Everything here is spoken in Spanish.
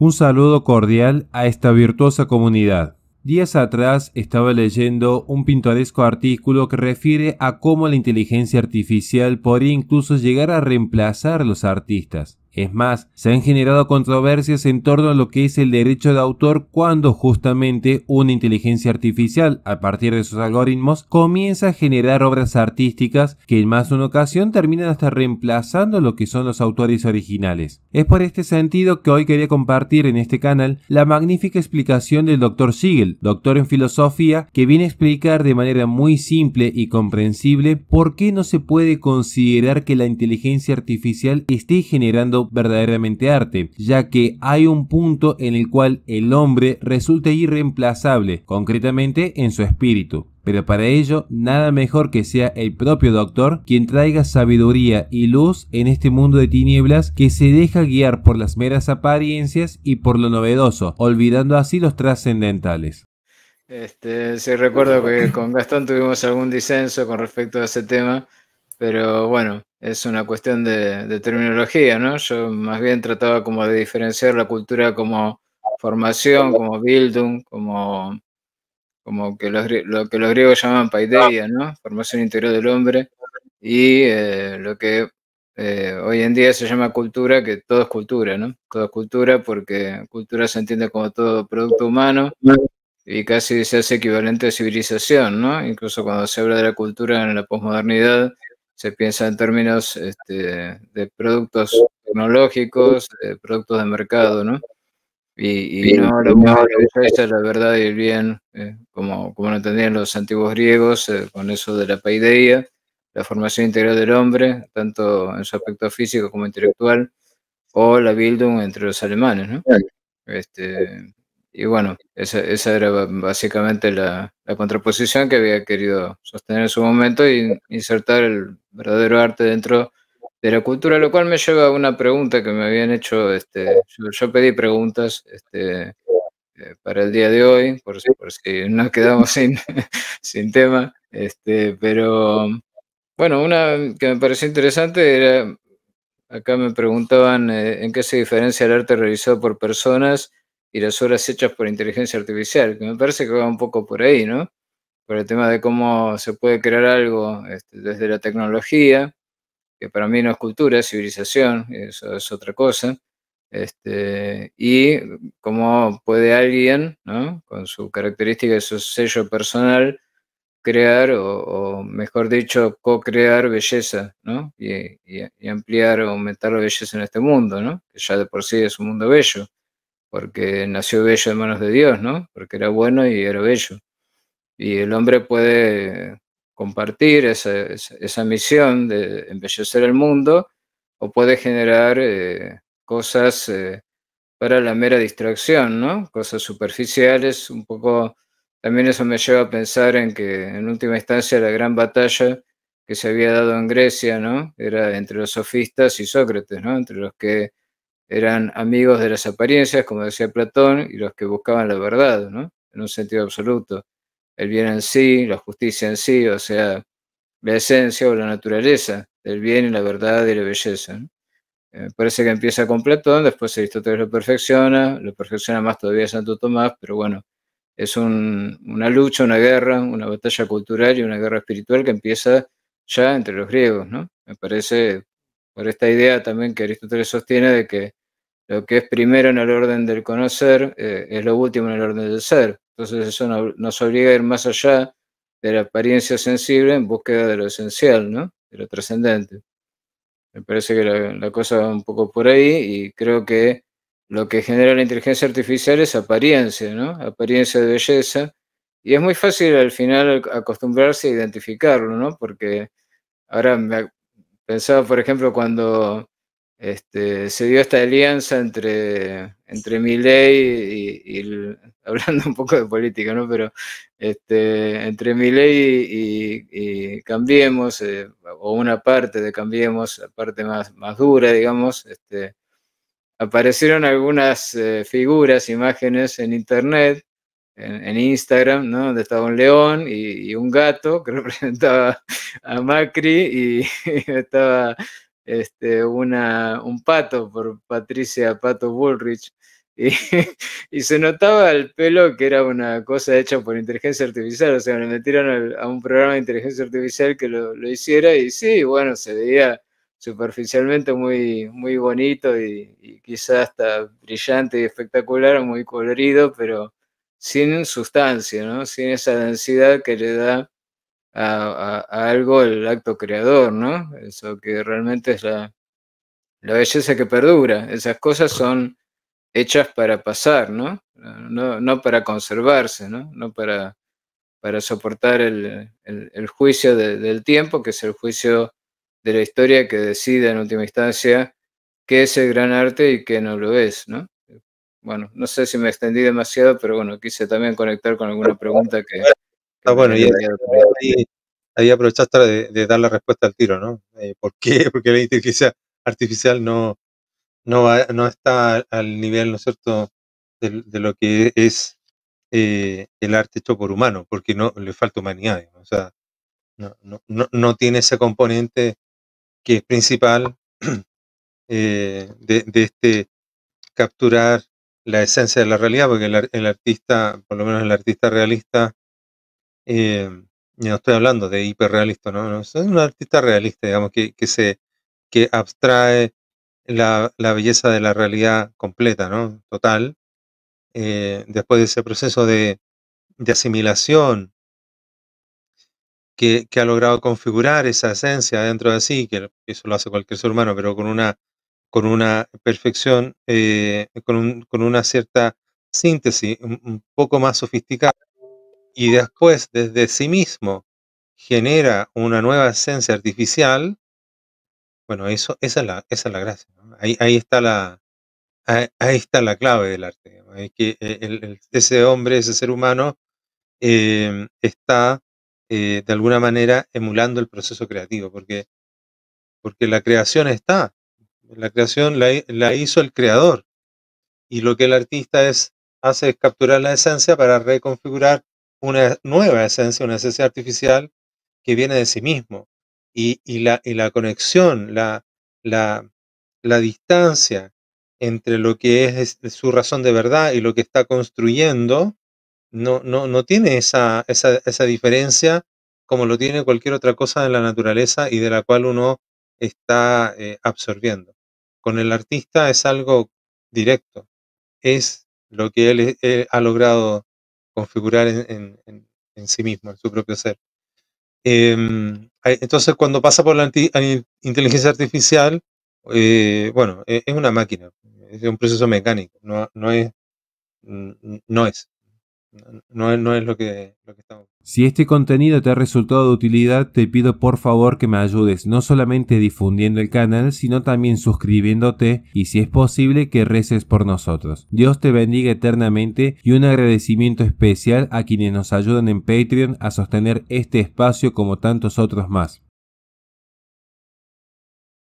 Un saludo cordial a esta virtuosa comunidad. Días atrás estaba leyendo un pintoresco artículo que refiere a cómo la inteligencia artificial podría incluso llegar a reemplazar a los artistas. Es más, se han generado controversias en torno a lo que es el derecho de autor cuando justamente una inteligencia artificial, a partir de sus algoritmos, comienza a generar obras artísticas que en más de una ocasión terminan hasta reemplazando lo que son los autores originales. Es por este sentido que hoy quería compartir en este canal la magnífica explicación del Dr. Siegel, doctor en filosofía, que viene a explicar de manera muy simple y comprensible por qué no se puede considerar que la inteligencia artificial esté generando verdaderamente arte, ya que hay un punto en el cual el hombre resulta irreemplazable, concretamente en su espíritu. Pero para ello, nada mejor que sea el propio doctor quien traiga sabiduría y luz en este mundo de tinieblas que se deja guiar por las meras apariencias y por lo novedoso, olvidando así los trascendentales. Este, sí, recuerdo que con Gastón tuvimos algún disenso con respecto a ese tema pero bueno, es una cuestión de, terminología, ¿no? Yo más bien trataba como de diferenciar la cultura como formación, como Bildung, como, que lo que los griegos llaman paideia, ¿no? Formación interior del hombre, y eh, lo que eh, hoy en día se llama cultura, que todo es cultura, ¿no? Todo es cultura porque cultura se entiende como todo producto humano, y casi se hace equivalente a civilización, ¿no? Incluso cuando se habla de la cultura en la posmodernidad, se piensa en términos este, de productos tecnológicos, productos de mercado, ¿no? Y, y no la este la verdad y bien, eh, como, como lo entendían los antiguos griegos, eh, con eso de la paideia, la formación integral del hombre, tanto en su aspecto físico como intelectual, o la Bildung entre los alemanes, ¿no? Este, y bueno, esa, era básicamente la, contraposición que había querido sostener en su momento y insertar el verdadero arte dentro de la cultura, lo cual me lleva a una pregunta que me habían hecho, este, yo, pedí preguntas este, eh, para el día de hoy, por, si nos quedamos sin, sin tema, este, pero bueno, una que me pareció interesante era, acá me preguntaban eh, en qué se diferencia el arte realizado por personas y las obras hechas por inteligencia artificial, que me parece que va un poco por ahí, ¿no? Por el tema de cómo se puede crear algo este, desde la tecnología, que para mí no es cultura, es civilización, eso es otra cosa, este, y cómo puede alguien, ¿no? Con su característica y su sello personal, crear o, mejor dicho, co-crear belleza, ¿no? Y, y ampliar o aumentar la belleza en este mundo, ¿no? Que ya de por sí es un mundo bello porque nació bello en manos de Dios, ¿no? Porque era bueno y era bello. Y el hombre puede compartir esa, misión de embellecer el mundo o puede generar eh, cosas eh, para la mera distracción, ¿no? Cosas superficiales, un poco... También eso me lleva a pensar en que en última instancia la gran batalla que se había dado en Grecia, ¿no? Era entre los sofistas y Sócrates, ¿no? Entre los que eran amigos de las apariencias, como decía Platón, y los que buscaban la verdad, ¿no? En un sentido absoluto. El bien en sí, la justicia en sí, o sea, la esencia o la naturaleza del bien y la verdad y la belleza. Eh, parece que empieza con Platón, después Aristóteles lo perfecciona, lo perfecciona más todavía Santo Tomás, pero bueno, es una lucha, una guerra, una batalla cultural y una guerra espiritual que empieza ya entre los griegos, ¿no? Me parece por esta idea también que Aristóteles sostiene de que lo que es primero en el orden del conocer eh, es lo último en el orden del ser. Entonces eso nos obliga a ir más allá de la apariencia sensible en búsqueda de lo esencial, ¿no? de lo trascendente. Me parece que la, cosa va un poco por ahí y creo que lo que genera la inteligencia artificial es apariencia, ¿no? apariencia de belleza. Y es muy fácil al final acostumbrarse a identificarlo, ¿no? porque ahora me pensaba, por ejemplo, cuando este, se dio esta alianza entre, entre ley y, hablando un poco de política, ¿no? Pero este, entre mi y, y Cambiemos, eh, o una parte de Cambiemos, la parte más, más dura, digamos, este, aparecieron algunas eh, figuras, imágenes en internet, en, Instagram, ¿no? Donde estaba un león y, y un gato que representaba a Macri y estaba este, una, un pato por Patricia Pato Bullrich. Y, se notaba el pelo que era una cosa hecha por inteligencia artificial, o sea, le metieron a un programa de inteligencia artificial que lo, lo hiciera y sí, bueno, se veía superficialmente muy, muy bonito y, y quizás hasta brillante y espectacular, muy colorido, pero sin sustancia, ¿no? sin esa densidad que le da a, algo el acto creador, ¿no? Eso que realmente es la, belleza que perdura. Esas cosas son hechas para pasar, ¿no? No, no para conservarse, ¿no? No para, para soportar el, juicio del tiempo, que es el juicio de la historia que decide en última instancia qué es el gran arte y qué no lo es, ¿no? Bueno, no sé si me extendí demasiado, pero bueno, quise también conectar con alguna pregunta que, Ah, bueno, ahí, aprovechaste de, dar la respuesta al tiro, ¿no? Eh, ¿Por qué? Porque la inteligencia artificial no, no, va, no está al nivel, ¿no es cierto?, de, lo que es eh, el arte hecho por humano, porque no le falta humanidad, o sea, no, no, no, tiene ese componente que es principal eh, de, este capturar la esencia de la realidad, porque el artista, por lo menos el artista realista, Em, no estoy hablando de hiperrealista, ¿no? es un artista realista, digamos, que, se que abstrae la, belleza de la realidad completa, ¿no? Total. Eh, después de ese proceso de, asimilación que, ha logrado configurar esa esencia dentro de sí, que eso lo hace cualquier ser humano, pero con una, con una perfección, eh, con, una cierta síntesis un poco más sofisticada y después desde sí mismo genera una nueva esencia artificial, bueno, eso, esa, es la, gracia. Ahí, está la, ahí, está la clave del arte. Es que e, ese hombre, ese ser humano, em, está eh, de alguna manera emulando el proceso creativo, porque, porque la creación está. La creación la, la hizo el creador. Y lo que el artista es, hace es capturar la esencia para reconfigurar una nueva esencia, una esencia artificial que viene de sí mismo. Y, la, conexión, la, la, distancia entre lo que es, su razón de verdad y lo que está construyendo, no, no, no tiene esa, esa, esa diferencia como lo tiene cualquier otra cosa de la naturaleza y de la cual uno está eh, absorbiendo. Con el artista es algo directo, es lo que él ha logrado configurar en, sí mismo, en su propio ser. Em, entonces, cuando pasa por la inteligencia artificial, eh, bueno, e, es una máquina, es un proceso mecánico, no, es, no es no, es lo que, Si este contenido te ha resultado de utilidad, te pido por favor que me ayudes no solamente difundiendo el canal, sino también suscribiéndote y si es posible que reces por nosotros. Dios te bendiga eternamente y un agradecimiento especial a quienes nos ayudan en Patreon a sostener este espacio como tantos otros más.